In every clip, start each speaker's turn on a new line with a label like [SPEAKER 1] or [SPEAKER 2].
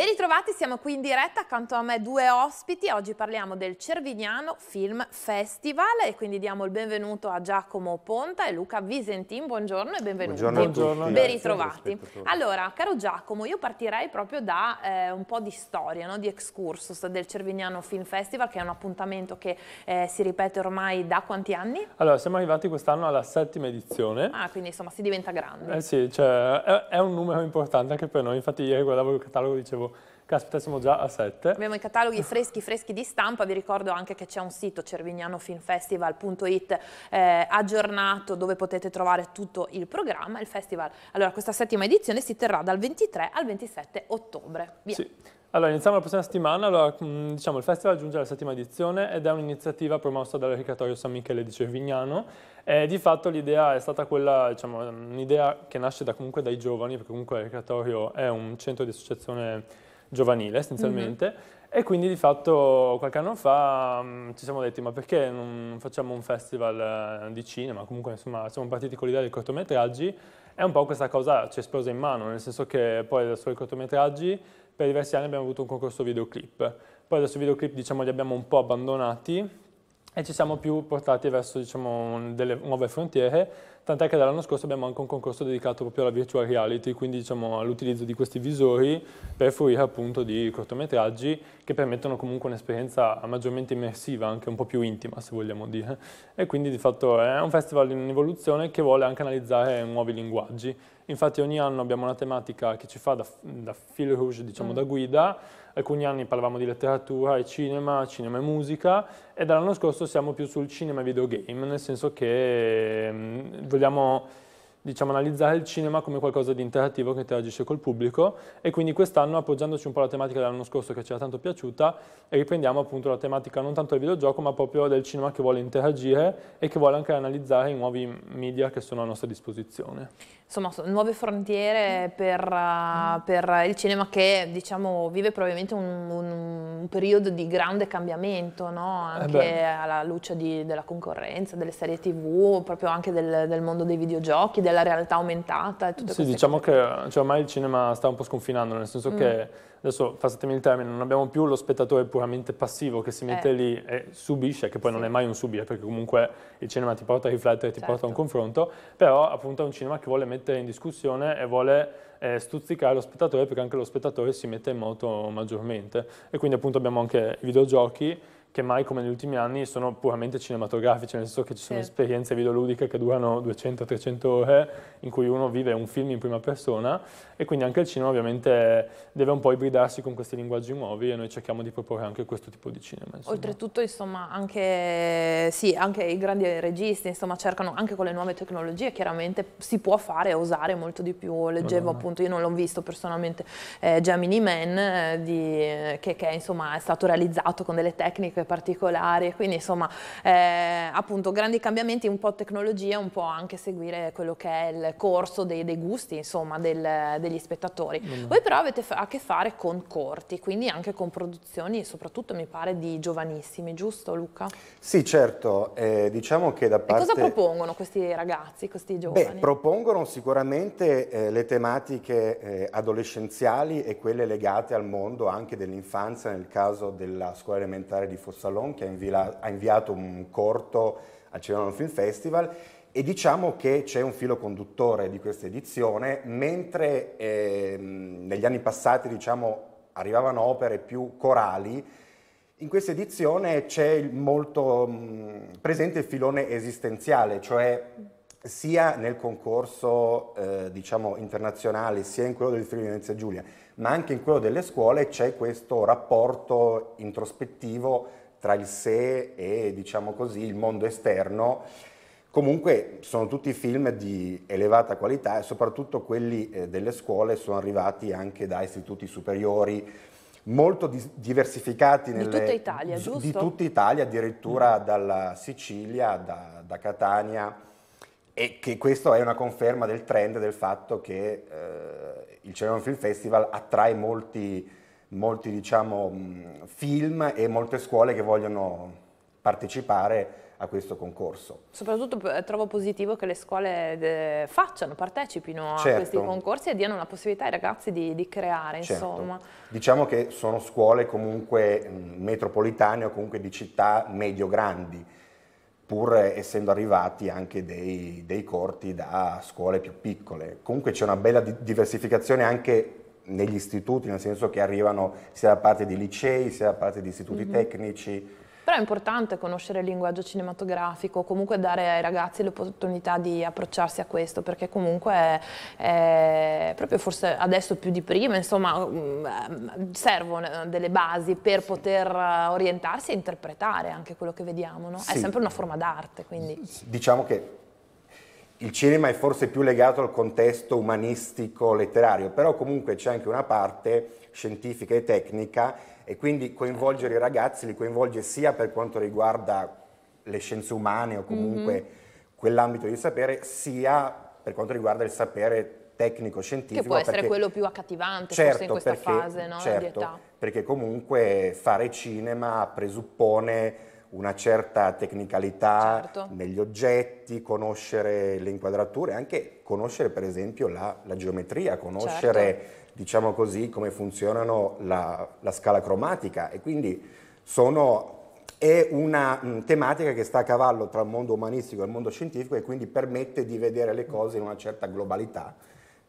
[SPEAKER 1] Ben ritrovati, siamo qui in diretta, accanto a me due ospiti, oggi parliamo del Cervignano Film Festival e quindi diamo il benvenuto a Giacomo Ponta e Luca Visentin, buongiorno e benvenuti. Buongiorno, buongiorno. Ben ritrovati. Allora, caro Giacomo, io partirei proprio da eh, un po' di storia, no? di excursus del Cervignano Film Festival che è un appuntamento che eh, si ripete ormai da quanti anni?
[SPEAKER 2] Allora, siamo arrivati quest'anno alla settima edizione.
[SPEAKER 1] Ah, quindi insomma si diventa grande. Eh
[SPEAKER 2] sì, cioè, è, è un numero importante anche per noi, infatti ieri guardavo il catalogo e dicevo Caspita, siamo già a 7.
[SPEAKER 1] Abbiamo i cataloghi freschi freschi di stampa, vi ricordo anche che c'è un sito cervignanofilmfestival.it eh, aggiornato dove potete trovare tutto il programma, il festival. Allora, questa settima edizione si terrà dal 23 al 27 ottobre. Via. Sì.
[SPEAKER 2] Allora, iniziamo la prossima settimana, allora, mm, diciamo, il festival giunge alla settima edizione ed è un'iniziativa promossa dall'Ericatorio San Michele di Cervignano e di fatto l'idea è stata quella, diciamo, un'idea che nasce da, comunque dai giovani, perché comunque l'Ericatorio è un centro di associazione giovanile essenzialmente. Mm -hmm. E quindi di fatto qualche anno fa mh, mm, ci siamo detti ma perché non facciamo un festival eh, di cinema? Comunque insomma siamo partiti con l'idea dei cortometraggi e un po' questa cosa ci è esplosa in mano, nel senso che poi adesso i cortometraggi per diversi anni abbiamo avuto un concorso videoclip. Poi adesso i videoclip diciamo li abbiamo un po' abbandonati e ci siamo più portati verso diciamo, delle nuove frontiere tant'è che dall'anno scorso abbiamo anche un concorso dedicato proprio alla virtual reality, quindi diciamo, all'utilizzo di questi visori per fruire appunto di cortometraggi che permettono comunque un'esperienza maggiormente immersiva, anche un po' più intima se vogliamo dire. E quindi di fatto è un festival in evoluzione che vuole anche analizzare nuovi linguaggi. Infatti ogni anno abbiamo una tematica che ci fa da, da fil rouge, diciamo mm. da guida, alcuni anni parlavamo di letteratura e cinema, cinema e musica e dall'anno scorso siamo più sul cinema e videogame, nel senso che mh, mm, vogliamo diciamo, analizzare il cinema come qualcosa di interattivo che interagisce col pubblico e quindi quest'anno appoggiandoci un po' alla tematica dell'anno scorso che ci era tanto piaciuta riprendiamo appunto la tematica non tanto del videogioco ma proprio del cinema che vuole interagire e che vuole anche analizzare i nuovi media che sono a nostra disposizione.
[SPEAKER 1] Insomma, nuove frontiere per, uh, per il cinema che diciamo, vive probabilmente un, un, un, periodo di grande cambiamento, no? Eh anche eh alla luce di, della concorrenza, delle serie tv, proprio anche del, del mondo dei videogiochi, della realtà aumentata e tutte sì, diciamo
[SPEAKER 2] cose. che cioè, ormai il cinema sta un po' sconfinando, nel senso mm. che adesso passatemi il termine, non abbiamo più lo spettatore puramente passivo che si mette eh. lì e subisce, che poi sì. non è mai un subire, perché comunque il cinema ti porta a riflettere, ti certo. porta a un certo. confronto, però appunto è un cinema che vuole mettere in discussione e vuole eh, stuzzicare lo spettatore perché anche lo spettatore si mette in moto maggiormente. E quindi appunto abbiamo anche i videogiochi che mai come negli ultimi anni sono puramente cinematografici, nel senso che ci sono sì. esperienze videoludiche che durano 200-300 ore, in cui uno vive un film in prima persona e quindi anche il cinema ovviamente deve un po' ibridarsi con questi linguaggi nuovi e noi cerchiamo di proporre anche questo tipo di cinema. Insomma.
[SPEAKER 1] Oltretutto insomma anche, sì, anche, i grandi registi insomma, cercano anche con le nuove tecnologie chiaramente si può fare e osare molto di più, leggevo Madonna. appunto, io non l'ho visto personalmente, eh, Gemini Man eh, di, eh, che, che insomma, è stato realizzato con delle tecniche specifiche, particolari, quindi insomma eh, appunto grandi cambiamenti, un po' tecnologia, un po' anche seguire quello che è il corso dei, dei gusti insomma del, degli spettatori. Mm. Voi però avete a che fare con corti, quindi anche con produzioni soprattutto mi pare di giovanissimi, giusto Luca?
[SPEAKER 3] Sì certo, eh, diciamo che da parte... E cosa
[SPEAKER 1] propongono questi ragazzi, questi giovani? Beh,
[SPEAKER 3] propongono sicuramente eh, le tematiche eh, adolescenziali e quelle legate al mondo anche dell'infanzia nel caso della scuola elementare di Fuori for Salon che ha, invia ha inviato un corto al Cinema Film Festival e diciamo che c'è un filo conduttore di questa edizione, mentre eh, negli anni passati diciamo, arrivavano opere più corali, in questa edizione c'è molto mh, presente il filone esistenziale, cioè sia nel concorso eh, diciamo, internazionale sia in quello del Friuli Venezia Giulia, ma anche in quello delle scuole c'è questo rapporto introspettivo tra il sé e diciamo così, il mondo esterno. Comunque sono tutti film di elevata qualità e soprattutto quelli eh, delle scuole sono arrivati anche da istituti superiori molto di- diversificati. Nelle, di tutta Italia, giusto? Di tutta Italia, addirittura mm. dalla Sicilia, da, da Catania e che questo è una conferma del trend del fatto che eh, il Ceylon Film Festival attrae molti, molti diciamo, mm, film e molte scuole che vogliono partecipare a questo concorso.
[SPEAKER 1] Soprattutto eh, trovo positivo che le scuole eh, facciano, partecipino certo. a questi concorsi e diano la possibilità ai ragazzi di, di creare. Certo.
[SPEAKER 3] Diciamo che sono scuole comunque mm, metropolitane o comunque di città medio-grandi pur essendo arrivati anche dei, dei corti da scuole più piccole. Comunque c'è una bella diversificazione anche negli istituti, nel senso che arrivano sia da parte di licei, sia da parte di istituti mm-hmm. tecnici,
[SPEAKER 1] però è importante conoscere il linguaggio cinematografico, comunque dare ai ragazzi l'opportunità di approcciarsi a questo, perché comunque è, è, proprio forse adesso più di prima, insomma, mm, servono delle basi per poter orientarsi e interpretare anche quello che vediamo, no? sì. È sempre una forma d'arte, quindi.
[SPEAKER 3] Diciamo che il cinema è forse più legato al contesto umanistico letterario, però comunque c'è anche una parte scientifica e tecnica e quindi coinvolgere i ragazzi li coinvolge sia per quanto riguarda le scienze umane o comunque mm-hmm. quell'ambito di sapere, sia per quanto riguarda il sapere tecnico-scientifico. Che può essere perché, quello più
[SPEAKER 1] accattivante certo, in questa perché, fase no? certo,
[SPEAKER 3] Perché comunque fare cinema presuppone una certa tecnicalità certo. negli oggetti, conoscere le inquadrature, anche conoscere per esempio la, la geometria, conoscere certo diciamo così, come funzionano la, la scala cromatica e quindi sono, è una mm, tematica che sta a cavallo tra il mondo umanistico e il mondo scientifico e quindi permette di vedere le cose in una certa globalità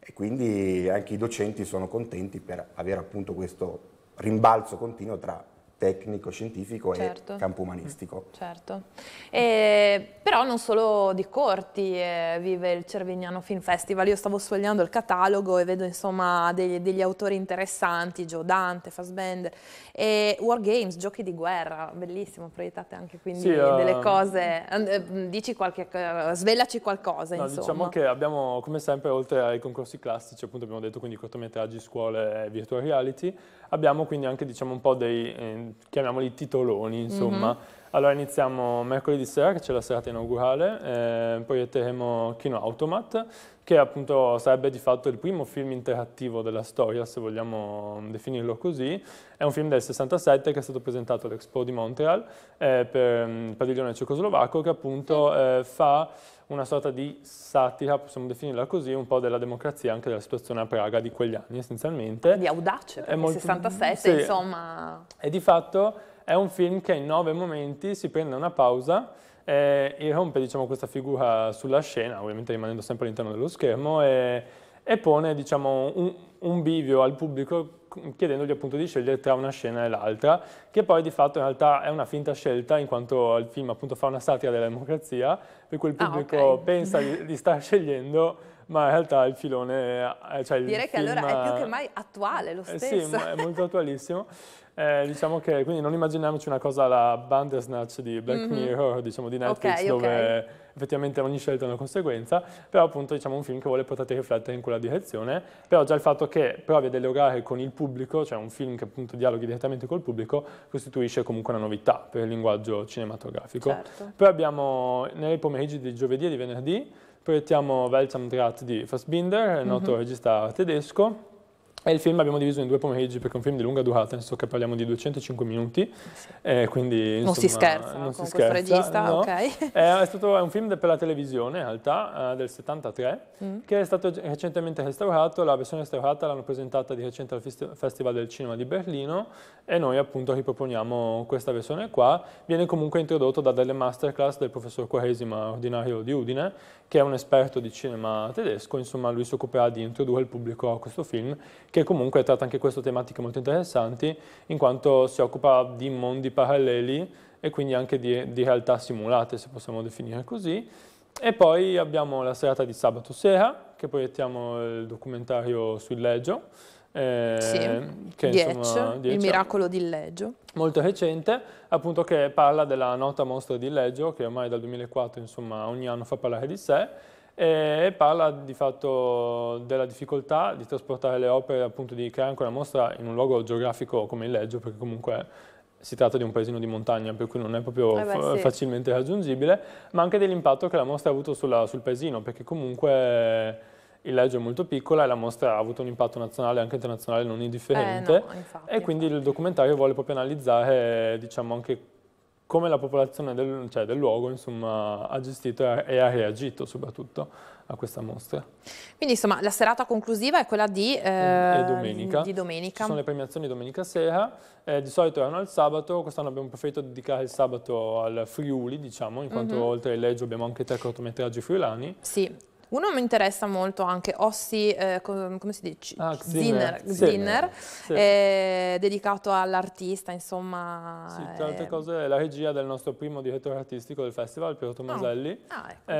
[SPEAKER 3] e quindi anche i docenti sono contenti per avere appunto questo rimbalzo continuo tra tecnico, scientifico certo. e campo mm, umanistico.
[SPEAKER 1] Certo, e, però non solo di corti eh, vive il Cervignano Film Festival, io stavo sfogliando il catalogo e vedo insomma degli, degli autori interessanti, Joe Dante, Fassbender, e War Games, giochi di guerra, bellissimo, proiettate anche quindi sì, eh, delle uh, cose, eh, mm, dici qualche, eh, svelaci qualcosa no, Diciamo che
[SPEAKER 2] abbiamo come sempre oltre ai concorsi classici appunto abbiamo detto quindi cortometraggi, scuole e virtual reality, abbiamo quindi anche diciamo, un po' dei, eh, chiamiamoli titoloni, insomma, mm-hmm allora iniziamo mercoledì sera, che c'è la serata inaugurale, eh, proietteremo Kino Automat, che appunto sarebbe di fatto il primo film interattivo della storia, se vogliamo definirlo così. È un film del 67 che è stato presentato all'Expo di Montreal eh, per mm, il padiglione cecoslovacco, che appunto eh, fa una sorta di satira, possiamo definirla così, un po' della democrazia, anche della situazione a Praga di quegli anni essenzialmente.
[SPEAKER 1] Di audace, perché è 67 sì. insomma...
[SPEAKER 2] E di fatto è un film che in nove momenti si prende una pausa eh, e rompe diciamo, questa figura sulla scena, ovviamente rimanendo sempre all'interno dello schermo, e, e pone diciamo, un, un bivio al pubblico chiedendogli appunto di scegliere tra una scena e l'altra, che poi di fatto in realtà è una finta scelta in quanto il film appunto fa una satira della democrazia, per cui il ah, pubblico ah, okay. pensa di, di, star scegliendo ma in realtà il filone... Eh, cioè il Direi film, che allora è più che eh, mai
[SPEAKER 1] attuale lo eh, stesso. sì, è
[SPEAKER 2] molto attualissimo. Eh, diciamo che quindi non immaginiamoci una cosa la Bandersnatch di Black mm -hmm. Mirror, diciamo di Netflix, okay, dove okay. effettivamente ogni scelta è una conseguenza, però appunto diciamo un film che vuole portarti a riflettere in quella direzione, però già il fatto che provi a dialogare con il pubblico, cioè un film che appunto dialoghi direttamente col pubblico, costituisce comunque una novità per il linguaggio cinematografico. Certo. Poi abbiamo nei pomeriggi di giovedì e di venerdì Proiettiamo Weltsamtrat di Fassbinder, noto mm -hmm. regista tedesco, e il film abbiamo diviso in due pomeriggi perché è un film di lunga durata, nel senso che parliamo di 205 minuti, eh, quindi... Insomma, non si scherza non con si scherza, questo regista, no. ok. Eh, è, stato, è, un film per la televisione, in realtà, eh, del 73, mm. che è stato recentemente restaurato, la versione restaurata l'hanno presentata di recente al Festival del Cinema di Berlino e noi appunto riproponiamo questa versione qua. Viene comunque introdotto da delle masterclass del professor Quaresima, ordinario di Udine, che è un esperto di cinema tedesco, insomma lui si occuperà di introdurre il pubblico a questo film che comunque tratta anche questo tematiche molto interessanti in quanto si occupa di mondi paralleli e quindi anche di, di realtà simulate, se possiamo definire così. E poi abbiamo la serata di sabato sera, che proiettiamo il documentario sul Leggio, eh, sì, che, dieci, il miracolo
[SPEAKER 1] di Leggio.
[SPEAKER 2] Molto recente, appunto che parla della nota mostra di Leggio, che ormai dal 2004 insomma, ogni anno fa parlare di sé, e parla di fatto della difficoltà di trasportare le opere, appunto di creare anche una mostra in un luogo geografico come il Leggio, perché comunque si tratta di un paesino di montagna, per cui non è proprio eh beh, sì. facilmente raggiungibile, ma anche dell'impatto che la mostra ha avuto sulla, sul paesino, perché comunque il Leggio è molto piccola e la mostra ha avuto un impatto nazionale e anche internazionale non indifferente, eh no, infatti, e quindi infatti. il documentario vuole proprio analizzare diciamo, anche come la popolazione del, cioè del luogo insomma, ha gestito e ha reagito soprattutto a questa mostra.
[SPEAKER 1] Quindi insomma la serata conclusiva è quella di, eh, domenica. di domenica. Ci sono le
[SPEAKER 2] premiazioni domenica sera, eh, di solito erano al sabato, quest'anno abbiamo preferito dedicare il sabato al Friuli diciamo, in quanto mm -hmm. oltre ai Leggio abbiamo anche tre cortometraggi friulani.
[SPEAKER 1] Sì, uno mi interessa molto anche Ossi, eh, come si dice? Ah, Zinner, Zinner, Zinner sì. eh, dedicato all'artista, insomma. Sì, eh. tra le altre
[SPEAKER 2] cose è la regia del nostro primo direttore artistico del festival, Piero Tomaselli. Oh. Ah, ecco.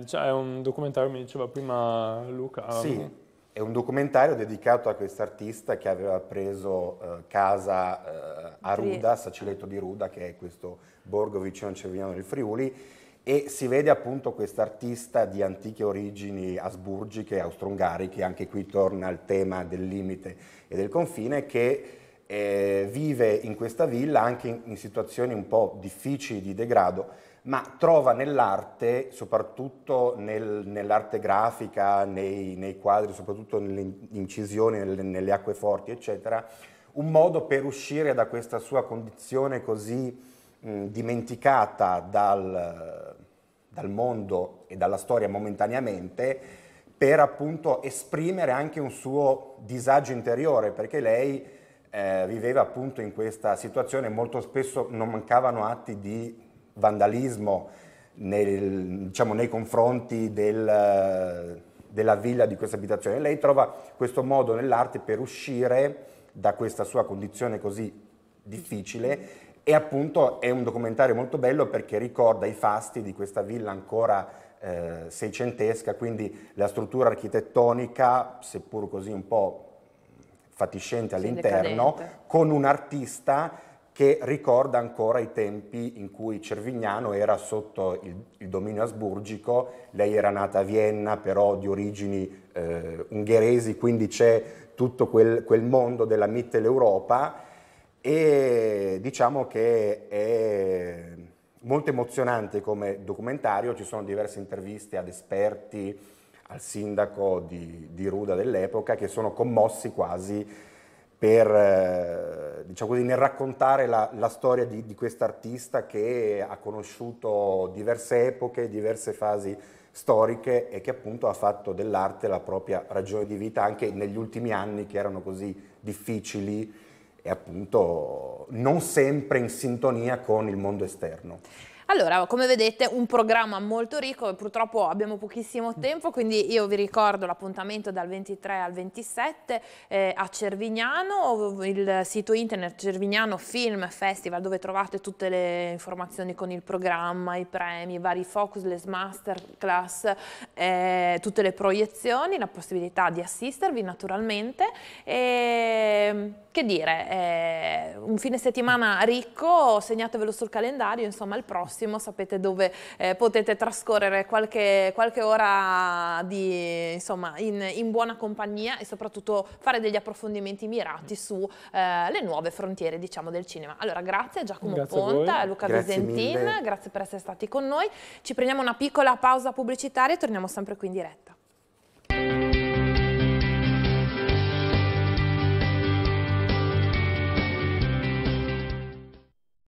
[SPEAKER 2] Eh, cioè, è un documentario, mi diceva prima Luca. Sì.
[SPEAKER 3] È un documentario dedicato a quest'artista che aveva preso eh, casa eh, a Ruda, Sacileto di Ruda, che è questo borgo vicino a Cervignano del Friuli, e si vede appunto quest'artista di antiche origini asburgiche, austro-ungariche, anche qui torna al tema del limite e del confine, che eh, vive in questa villa anche in, in situazioni un po' difficili di degrado, ma trova nell'arte, soprattutto nel, nell'arte grafica, nei, nei, quadri, soprattutto nelle incisioni, nelle, nelle acque forti, eccetera, un modo per uscire da questa sua condizione così dimenticata dal, dal mondo e dalla storia momentaneamente per appunto esprimere anche un suo disagio interiore, perché lei eh, viveva appunto in questa situazione, molto spesso non mancavano atti di vandalismo nel, diciamo, nei confronti del, della villa di questa abitazione. Lei trova questo modo nell'arte per uscire da questa sua condizione così difficile e appunto è un documentario molto bello perché ricorda i fasti di questa villa ancora eh, seicentesca, quindi la struttura architettonica, seppur così un po' fatiscente all'interno, con un artista che ricorda ancora i tempi in cui Cervignano era sotto il, il dominio asburgico, lei era nata a Vienna, però di origini eh, ungheresi, quindi c'è tutto quel, quel mondo della Mitteleuropa e diciamo che è molto emozionante come documentario, ci sono diverse interviste ad esperti, al sindaco di, di Ruda dell'epoca che sono commossi quasi per, eh, diciamo così, nel raccontare la, la storia di, di quest'artista che ha conosciuto diverse epoche, diverse fasi storiche e che appunto ha fatto dell'arte la propria ragione di vita anche negli ultimi anni che erano così difficili e appunto non sempre in sintonia con il mondo esterno.
[SPEAKER 1] Allora, come vedete, un programma molto ricco, purtroppo abbiamo pochissimo tempo, quindi io vi ricordo l'appuntamento dal 23 al 27 eh, a Cervignano, il sito internet Cervignano Film Festival, dove trovate tutte le informazioni con il programma, i premi, i vari focus, le masterclass, eh, tutte le proiezioni, la possibilità di assistervi naturalmente. E ehm, che dire, eh, un fine settimana ricco, segnatevelo sul calendario, insomma il prossimo sapete dove eh, potete trascorrere qualche, qualche ora di, insomma, in, in, buona compagnia e soprattutto fare degli approfondimenti mirati sulle eh, nuove frontiere diciamo, del cinema. Allora grazie Giacomo grazie Ponta, Luca grazie Visentin, grazie per essere stati con noi, ci prendiamo una piccola pausa pubblicitaria e torniamo sempre qui in diretta.